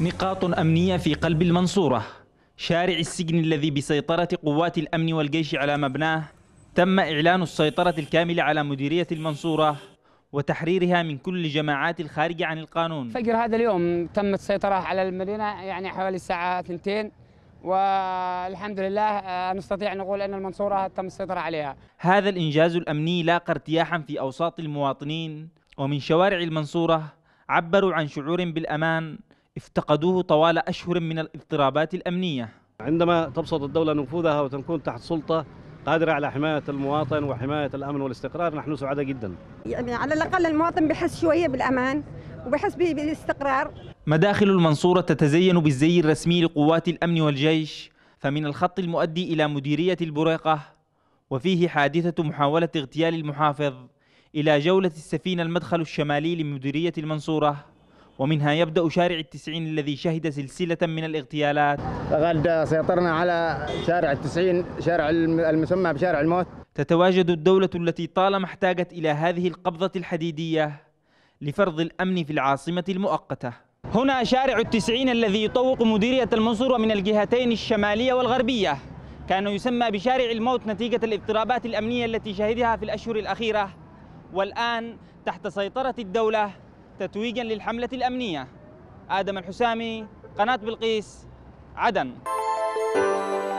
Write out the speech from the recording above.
نقاط أمنية في قلب المنصورة شارع السجن الذي بسيطرة قوات الأمن والجيش على مبناه تم إعلان السيطرة الكاملة على مديرية المنصورة وتحريرها من كل جماعات الخارجة عن القانون فجر هذا اليوم تمت السيطرة على المدينة يعني حوالي الساعة ثنتين والحمد لله آه، نستطيع أن نقول أن المنصورة تم السيطرة عليها هذا الإنجاز الأمني لاقى ارتياحا في أوساط المواطنين ومن شوارع المنصورة عبروا عن شعور بالأمان افتقدوه طوال أشهر من الاضطرابات الأمنية عندما تبسط الدولة نفوذها وتكون تحت سلطة قادرة على حماية المواطن وحماية الأمن والاستقرار نحن سعداء جدا يعني على الأقل المواطن بحس شوية بالأمان وبحس بالاستقرار مداخل المنصورة تتزين بالزي الرسمي لقوات الأمن والجيش فمن الخط المؤدي إلى مديرية البريقة وفيه حادثة محاولة اغتيال المحافظ إلى جولة السفينة المدخل الشمالي لمديرية المنصورة ومنها يبدأ شارع التسعين الذي شهد سلسلة من الاغتيالات غدا سيطرنا على شارع التسعين شارع المسمى بشارع الموت تتواجد الدولة التي طالما احتاجت إلى هذه القبضة الحديدية لفرض الأمن في العاصمة المؤقتة هنا شارع التسعين الذي يطوق مديرية المنصورة من الجهتين الشمالية والغربية كان يسمى بشارع الموت نتيجة الاضطرابات الأمنية التي شهدها في الأشهر الأخيرة والآن تحت سيطرة الدولة تتويجا للحملة الأمنية آدم الحسامي قناة بلقيس عدن